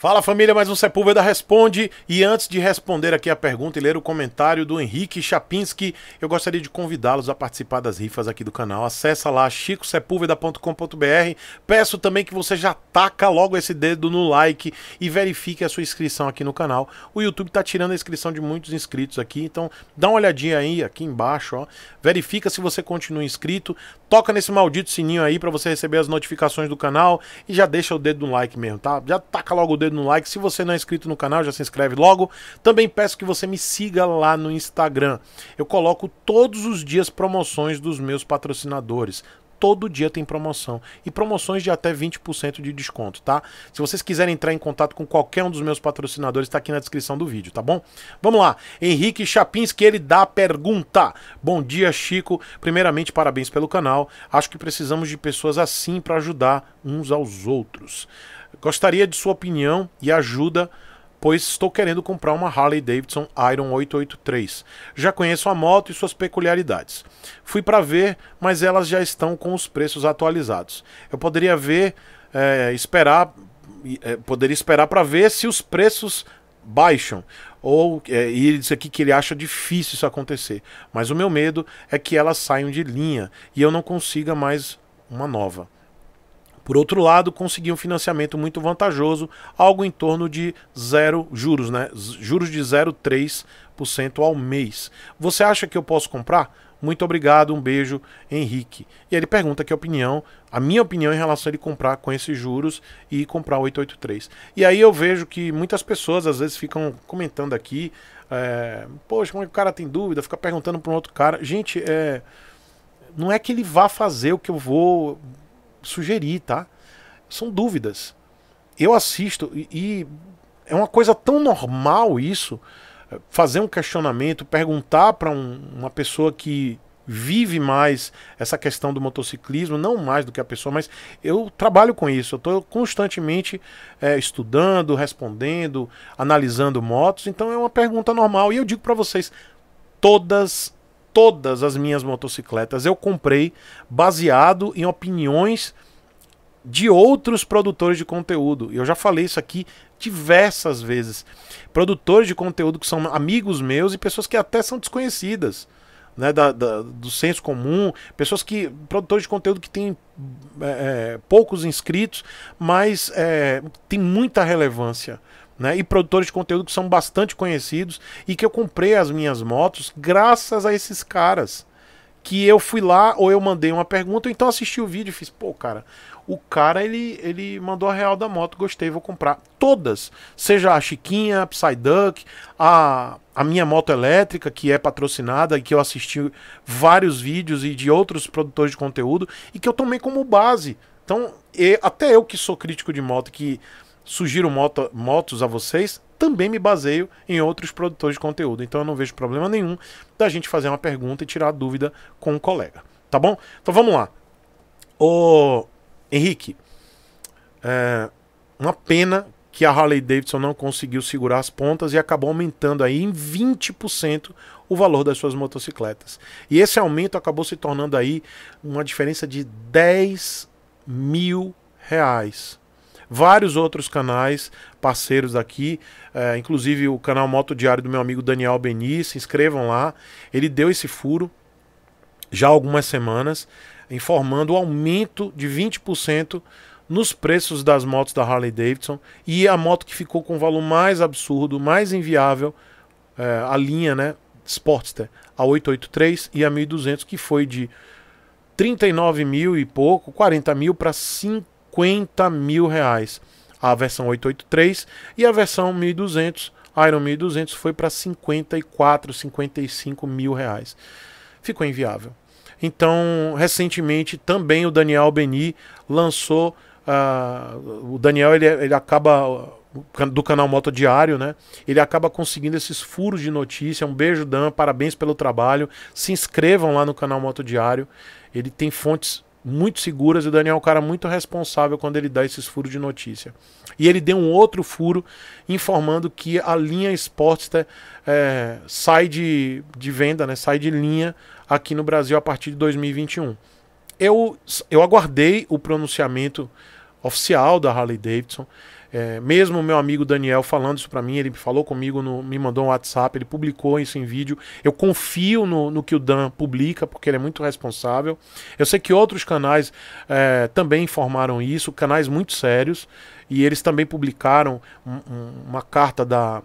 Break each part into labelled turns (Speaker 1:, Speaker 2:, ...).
Speaker 1: Fala família, mais um Sepúlveda Responde. E antes de responder aqui a pergunta e ler o comentário do Henrique Chapinski, eu gostaria de convidá-los a participar das rifas aqui do canal. Acesse lá chicosepulveda.com.br. Peço também que você já taca logo esse dedo no like e verifique a sua inscrição aqui no canal. O YouTube está tirando a inscrição de muitos inscritos aqui, então dá uma olhadinha aí, aqui embaixo, ó. Verifica se você continua inscrito toca nesse maldito sininho aí para você receber as notificações do canal e já deixa o dedo no like mesmo, tá? Já taca logo o dedo no like. Se você não é inscrito no canal, já se inscreve logo. Também peço que você me siga lá no Instagram. Eu coloco todos os dias promoções dos meus patrocinadores todo dia tem promoção. E promoções de até 20% de desconto, tá? Se vocês quiserem entrar em contato com qualquer um dos meus patrocinadores, está aqui na descrição do vídeo, tá bom? Vamos lá. Henrique Chapinski, ele dá a pergunta. Bom dia, Chico. Primeiramente, parabéns pelo canal. Acho que precisamos de pessoas assim para ajudar uns aos outros. Gostaria de sua opinião e ajuda pois estou querendo comprar uma Harley Davidson Iron 883. Já conheço a moto e suas peculiaridades. Fui para ver, mas elas já estão com os preços atualizados. Eu poderia ver, é, esperar, é, poderia esperar para ver se os preços baixam. Ou, é, e ele diz aqui que ele acha difícil isso acontecer. Mas o meu medo é que elas saiam de linha e eu não consiga mais uma nova. Por outro lado, conseguiu um financiamento muito vantajoso, algo em torno de zero juros, né? Juros de 0,3% ao mês. Você acha que eu posso comprar? Muito obrigado, um beijo, Henrique. E ele pergunta que opinião, a minha opinião em relação a ele comprar com esses juros e comprar 883. E aí eu vejo que muitas pessoas às vezes ficam comentando aqui, é, poxa, como é que o cara tem dúvida? Fica perguntando para um outro cara. Gente, é, não é que ele vá fazer o que eu vou sugerir, tá? São dúvidas. Eu assisto e, e é uma coisa tão normal isso, eh, fazer um questionamento, perguntar para um, uma pessoa que vive mais essa questão do motociclismo, não mais do que a pessoa, mas eu trabalho com isso, eu estou constantemente é, estudando, respondendo, analisando motos, então é uma pergunta normal e eu digo para vocês, todas todas as minhas motocicletas eu comprei baseado em opiniões de outros produtores de conteúdo. Eu já falei isso aqui diversas vezes. Produtores de conteúdo que são amigos meus e pessoas que até são desconhecidas. Né, da, da, do senso comum, pessoas que. produtores de conteúdo que têm é, poucos inscritos, mas é, tem muita relevância. Né, e produtores de conteúdo que são bastante conhecidos e que eu comprei as minhas motos graças a esses caras. Que eu fui lá, ou eu mandei uma pergunta, ou então assisti o vídeo e fiz, pô, cara, o cara ele, ele mandou a real da moto, gostei, vou comprar. Todas, seja a Chiquinha, a Psyduck, a, a minha moto elétrica, que é patrocinada e que eu assisti vários vídeos e de outros produtores de conteúdo e que eu tomei como base. Então, e, até eu que sou crítico de moto, que sugiro moto, motos a vocês, também me baseio em outros produtores de conteúdo. Então eu não vejo problema nenhum da gente fazer uma pergunta e tirar a dúvida com o um colega. Tá bom? Então vamos lá. Ô Henrique, é uma pena que a Harley Davidson não conseguiu segurar as pontas e acabou aumentando aí em 20% o valor das suas motocicletas. E esse aumento acabou se tornando aí uma diferença de 10 mil reais vários outros canais parceiros aqui, é, inclusive o canal Moto Diário do meu amigo Daniel Beni, se inscrevam lá. Ele deu esse furo já há algumas semanas, informando o aumento de 20% nos preços das motos da Harley Davidson e é a moto que ficou com o valor mais absurdo, mais inviável, é, a linha, né, Sportster, a 883 e a 1200, que foi de 39 mil e pouco, 40 mil para 5 50 mil reais. A versão 883 e a versão 1200, Iron 1200, foi para 54, 55 mil reais. Ficou inviável. Então, recentemente, também o Daniel Beni lançou. Uh, o Daniel ele, é, ele acaba ah, do canal Moto Diário, né? Ele acaba conseguindo esses furos de notícia. Um beijo, Dan, parabéns pelo trabalho. Se inscrevam lá no canal Moto Diário. Ele tem fontes muito seguras e o Daniel é um cara muito responsável quando ele dá esses furos de notícia. E ele deu um outro furo informando que a linha Sportster é, sai de, de venda, né, sai de linha aqui no Brasil a partir de 2021. Eu, eu aguardei o pronunciamento oficial da Harley Davidson. É, mesmo meu amigo Daniel falando isso para mim, ele falou comigo, no, me mandou um WhatsApp, ele publicou isso em vídeo. Eu confio no, no que o Dan publica, porque ele é muito responsável. Eu sei que outros canais é, também informaram isso, canais muito sérios, e eles também publicaram um, um, uma carta da,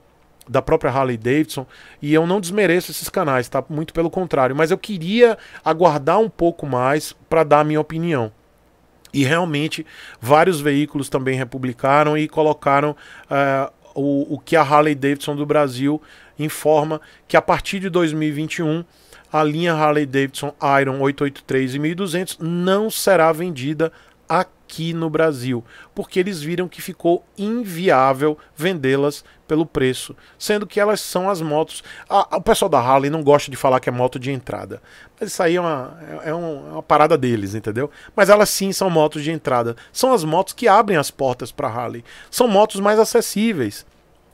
Speaker 1: da própria Harley Davidson, e eu não desmereço esses canais, tá? Muito pelo contrário, mas eu queria aguardar um pouco mais para dar a minha opinião. E realmente vários veículos também republicaram e colocaram uh, o, o que a Harley Davidson do Brasil informa que a partir de 2021 a linha Harley Davidson Iron 883 e 1200 não será vendida aqui no Brasil, porque eles viram que ficou inviável vendê-las pelo preço, sendo que elas são as motos. Ah, o pessoal da Harley não gosta de falar que é moto de entrada, mas isso aí é uma, é, é, é uma parada deles, entendeu? Mas elas sim são motos de entrada, são as motos que abrem as portas para Harley, são motos mais acessíveis.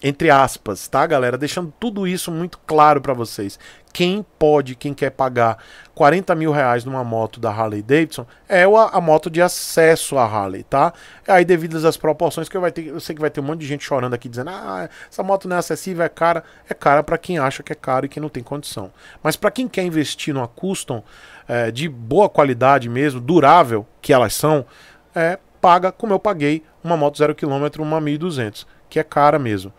Speaker 1: Entre aspas, tá, galera? Deixando tudo isso muito claro para vocês. Quem pode, quem quer pagar 40 mil reais numa moto da Harley Davidson é a, a moto de acesso à Harley, tá? É aí, devido às proporções que eu, vai ter, eu sei que vai ter um monte de gente chorando aqui dizendo: ah, essa moto não é acessível, é cara. É cara para quem acha que é caro e que não tem condição. Mas para quem quer investir numa custom é, de boa qualidade mesmo, durável, que elas são, é, paga como eu paguei uma moto zero quilômetro, uma 1200 que é cara mesmo,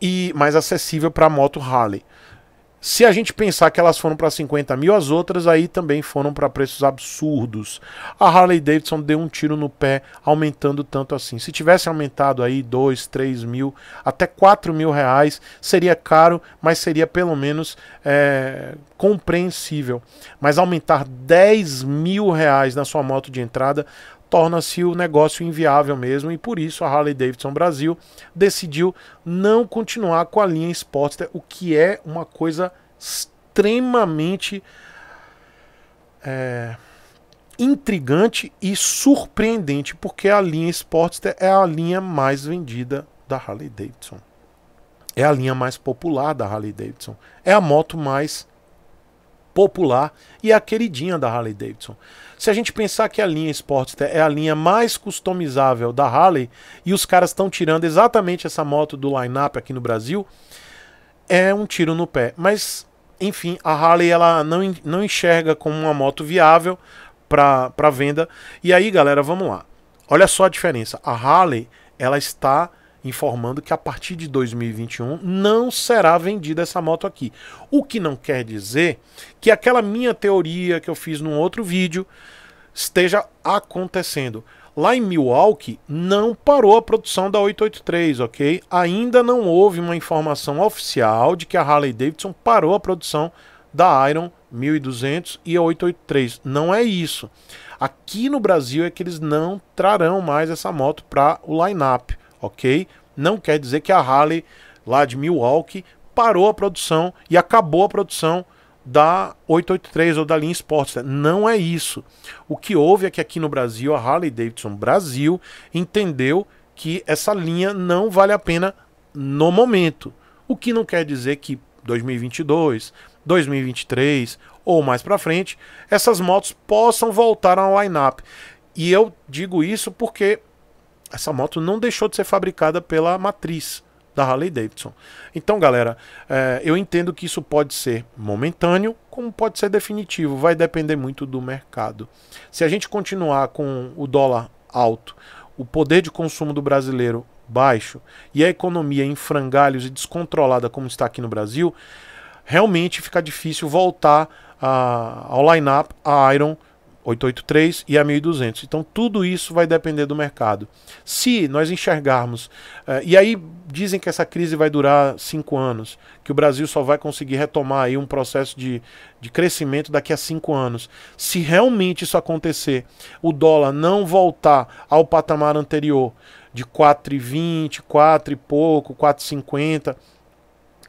Speaker 1: e mais acessível para moto Harley. Se a gente pensar que elas foram para 50 mil, as outras aí também foram para preços absurdos. A Harley Davidson deu um tiro no pé, aumentando tanto assim. Se tivesse aumentado aí 2, 3 mil, até 4 mil reais, seria caro, mas seria pelo menos é, compreensível. Mas aumentar 10 mil reais na sua moto de entrada torna-se o negócio inviável mesmo e por isso a Harley Davidson Brasil decidiu não continuar com a linha Sportster, o que é uma coisa extremamente é, intrigante e surpreendente, porque a linha Sportster é a linha mais vendida da Harley Davidson. É a linha mais popular da Harley Davidson. É a moto mais popular e é a queridinha da Harley Davidson. Se a gente pensar que a linha Sportster é a linha mais customizável da Harley e os caras estão tirando exatamente essa moto do line-up aqui no Brasil, é um tiro no pé. Mas, enfim, a Harley ela não, não enxerga como uma moto viável para venda. E aí, galera, vamos lá. Olha só a diferença. A Harley ela está informando que a partir de 2021 não será vendida essa moto aqui. O que não quer dizer que aquela minha teoria que eu fiz num outro vídeo esteja acontecendo. Lá em Milwaukee não parou a produção da 883, ok? Ainda não houve uma informação oficial de que a Harley Davidson parou a produção da Iron 1200 e a 883. Não é isso. Aqui no Brasil é que eles não trarão mais essa moto para o line-up ok? Não quer dizer que a Harley, lá de Milwaukee, parou a produção e acabou a produção da 883 ou da linha Sportster. Não é isso. O que houve é que aqui no Brasil, a Harley Davidson Brasil entendeu que essa linha não vale a pena no momento. O que não quer dizer que 2022, 2023 ou mais para frente, essas motos possam voltar ao lineup. E eu digo isso porque essa moto não deixou de ser fabricada pela matriz da Harley Davidson. Então, galera, é, eu entendo que isso pode ser momentâneo, como pode ser definitivo, vai depender muito do mercado. Se a gente continuar com o dólar alto, o poder de consumo do brasileiro baixo e a economia em frangalhos e descontrolada como está aqui no Brasil, realmente fica difícil voltar a, ah, ao line-up a Iron 883 e a 1200. Então tudo isso vai depender do mercado. Se nós enxergarmos, eh, e aí dizem que essa crise vai durar cinco anos, que o Brasil só vai conseguir retomar aí um processo de, de crescimento daqui a cinco anos. Se realmente isso acontecer, o dólar não voltar ao patamar anterior de 4,20, 4 e pouco, 4,50,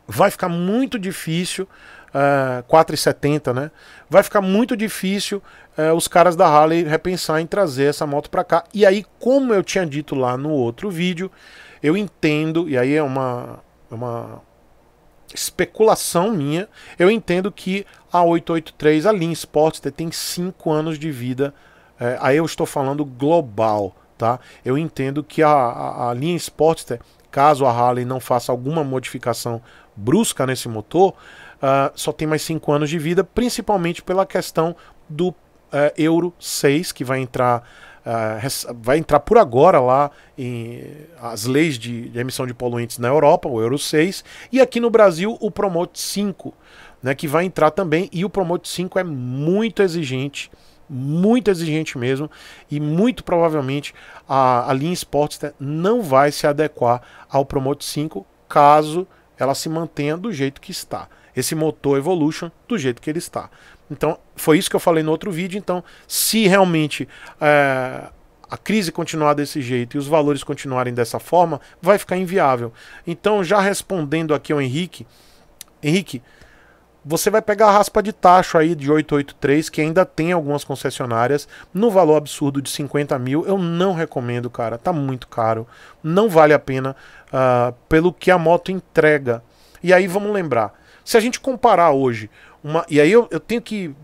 Speaker 1: vai ficar muito difícil uh, eh, 4,70, né? Vai ficar muito difícil uh, os caras da Harley repensar em trazer essa moto para cá. E aí, como eu tinha dito lá no outro vídeo, eu entendo, e aí é uma, é uma especulação minha, eu entendo que a 883, a linha Sportster, tem 5 anos de vida. Eh, aí eu estou falando global, tá? Eu entendo que a, a, a linha Sportster, caso a Harley não faça alguma modificação brusca nesse motor, uh, só tem mais 5 anos de vida, principalmente pela questão do uh, Euro 6, que vai entrar. Uh, vai entrar por agora lá em as leis de, de, emissão de poluentes na Europa, o Euro 6, e aqui no Brasil o Promote 5, né, que vai entrar também, e o Promote 5 é muito exigente muito exigente mesmo e muito provavelmente a, a linha Sportster não vai se adequar ao Promote 5 caso ela se mantenha do jeito que está esse motor Evolution do jeito que ele está. Então, foi isso que eu falei no outro vídeo. Então, se realmente é, a crise continuar desse jeito e os valores continuarem dessa forma, vai ficar inviável. Então, já respondendo aqui ao Henrique, Henrique, você vai pegar a raspa de tacho aí de 883, que ainda tem algumas concessionárias, no valor absurdo de 50 mil. Eu não recomendo, cara, tá muito caro. Não vale a pena uh, pelo que a moto entrega. E aí vamos lembrar: se a gente comparar hoje, uma, e aí eu, eu tenho que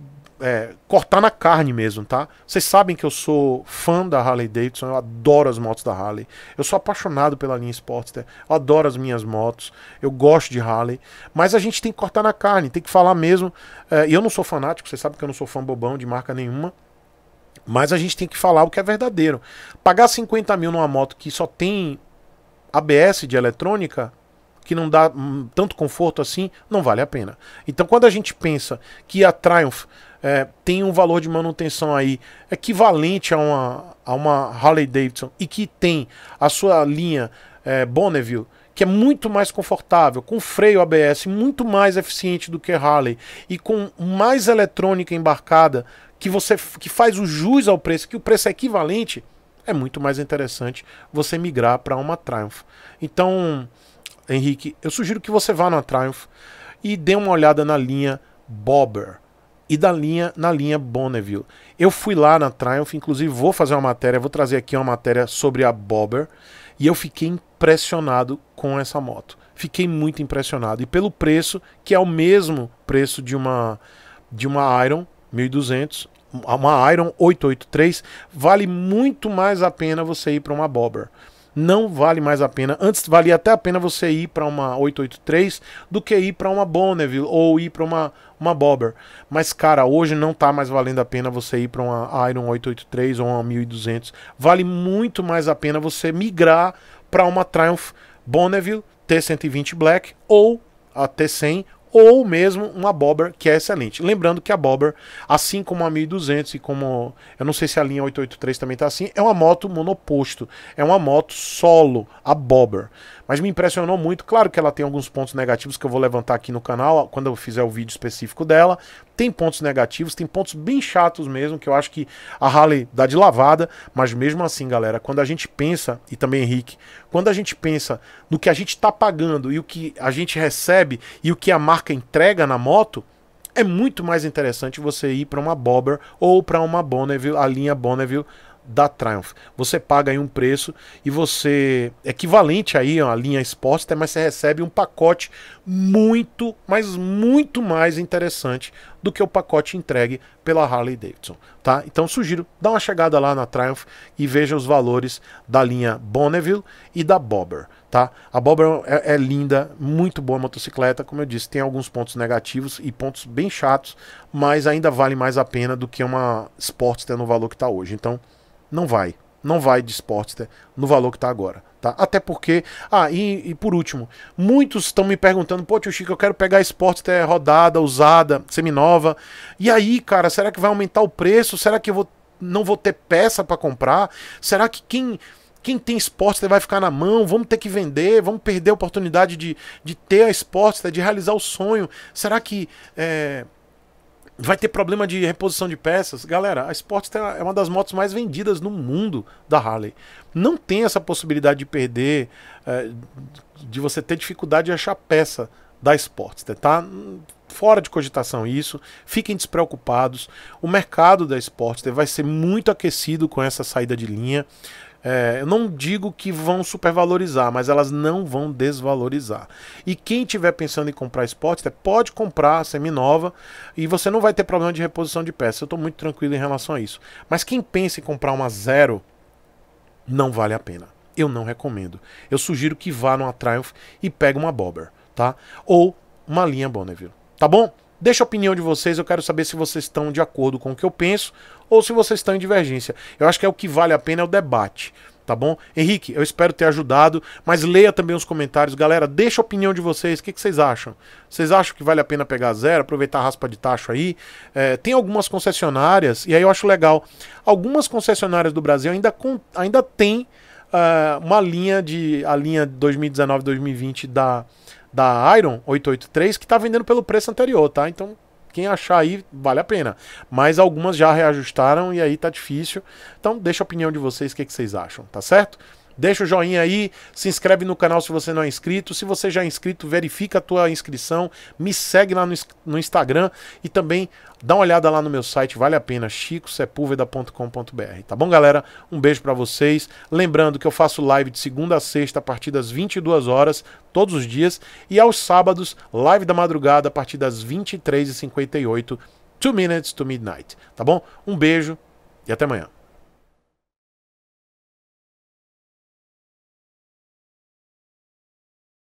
Speaker 1: é, cortar na carne mesmo, tá? Vocês sabem que eu sou fã da Harley Davidson, eu adoro as motos da Harley. Eu sou apaixonado pela linha Sportster, eu adoro as minhas motos, eu gosto de Harley. Mas a gente tem que cortar na carne, tem que falar mesmo. É, e eu não sou fanático, vocês sabem que eu não sou fã bobão de marca nenhuma. Mas a gente tem que falar o que é verdadeiro. Pagar 50 mil numa moto que só tem ABS de eletrônica que não dá hum, tanto conforto assim, não vale a pena. Então, quando a gente pensa que a Triumph é, tem um valor de manutenção aí equivalente a uma, a uma Harley Davidson e que tem a sua linha é, Bonneville que é muito mais confortável, com freio ABS muito mais eficiente do que Harley e com mais eletrônica embarcada, que você que faz o jus ao preço, que o preço é equivalente, é muito mais interessante você migrar para uma Triumph. Então, Henrique, eu sugiro que você vá na Triumph e dê uma olhada na linha Bobber e da linha na linha Bonneville. Eu fui lá na Triumph, inclusive vou fazer uma matéria, vou trazer aqui uma matéria sobre a Bobber e eu fiquei impressionado com essa moto. Fiquei muito impressionado e pelo preço, que é o mesmo preço de uma de uma Iron 1200, uma Iron 883, vale muito mais a pena você ir para uma Bobber não vale mais a pena. Antes valia até a pena você ir para uma 883 do que ir para uma Bonneville ou ir para uma, uma Bobber. Mas cara, hoje não tá mais valendo a pena você ir para uma Iron 883 ou uma 1200. Vale muito mais a pena você migrar para uma Triumph Bonneville T120 Black ou a T100 ou mesmo uma Bobber que é excelente. Lembrando que a Bobber, assim como a 1200 e como eu não sei se a linha 883 também está assim, é uma moto monoposto, é uma moto solo, a Bobber. Mas me impressionou muito. Claro que ela tem alguns pontos negativos que eu vou levantar aqui no canal quando eu fizer o vídeo específico dela. Tem pontos negativos, tem pontos bem chatos mesmo, que eu acho que a Harley dá de lavada. Mas mesmo assim, galera, quando a gente pensa, e também Henrique, quando a gente pensa no que a gente está pagando e o que a gente recebe e o que a marca entrega na moto é muito mais interessante você ir para uma Bobber ou para uma Bonneville, a linha Bonneville da Triumph. Você paga aí um preço e você equivalente aí a linha exposta, mas você recebe um pacote muito, mas muito mais interessante do que o pacote entregue pela Harley Davidson, tá? Então sugiro dá uma chegada lá na Triumph e veja os valores da linha Bonneville e da Bobber, tá? A Bobber é, é linda, muito boa motocicleta, como eu disse, tem alguns pontos negativos e pontos bem chatos, mas ainda vale mais a pena do que uma Sportster no valor que está hoje. Então não vai. Não vai de Sportster né, no valor que está agora. Tá? Até porque. Ah, e, e por último, muitos estão me perguntando: pô, tio Chico, eu quero pegar Sportster rodada, usada, seminova. E aí, cara, será que vai aumentar o preço? Será que eu vou, não vou ter peça para comprar? Será que quem quem tem Sportster vai ficar na mão, vamos ter que vender, vamos perder a oportunidade de, de ter a Sportster, de realizar o sonho. Será que é, Vai ter problema de reposição de peças. Galera, a Sportster tá, é uma das motos mais vendidas no mundo da Harley. Não tem essa possibilidade de perder, é, de você ter dificuldade de achar peça da Sportster, tá? tá? Fora de cogitação isso. Fiquem despreocupados. O mercado da Sportster tá, vai ser muito aquecido com essa saída de linha. É, eu não digo que vão supervalorizar, mas elas não vão desvalorizar. E quem estiver pensando em comprar Sportster, pode comprar semi-nova e você não vai ter problema de reposição de peças. Eu estou muito tranquilo em relação a isso. Mas quem pensa em comprar uma zero, não vale a pena. Eu não recomendo. Eu sugiro que vá numa Triumph e pegue uma Bobber, tá? Ou uma linha Bonneville, tá bom? Deixa a opinião de vocês, eu quero saber se vocês estão de acordo com o que eu penso ou se vocês estão em divergência. Eu acho que é o que vale a pena é o debate, tá bom? Henrique, eu espero ter ajudado, mas leia também os comentários. Galera, deixa a opinião de vocês, o que, que vocês acham? Vocês acham que vale a pena pegar zero, aproveitar a raspa de taxa aí? É, tem algumas concessionárias, e aí eu acho legal, algumas concessionárias do Brasil ainda, com, ainda tem uh, uma linha de... a linha 2019-2020 da da Iron 883 que está vendendo pelo preço anterior, tá? Então quem achar aí vale a pena. Mas algumas já reajustaram e aí tá difícil. Então deixa a opinião de vocês, o que, que vocês acham, tá certo? Deixa o joinha aí, se inscreve no canal se você não é inscrito. Se você já é inscrito, verifica a tua inscrição, me segue lá no, no Instagram e também dá uma olhada lá no meu site, vale a pena, chicosepulveda.com.br. Tá bom, galera? Um beijo para vocês. Lembrando que eu faço live de segunda a sexta a partir das 22 horas, todos os dias, e aos sábados, live da madrugada a partir das 23h58, 2 minutes to midnight. Tá bom? Um beijo e até amanhã.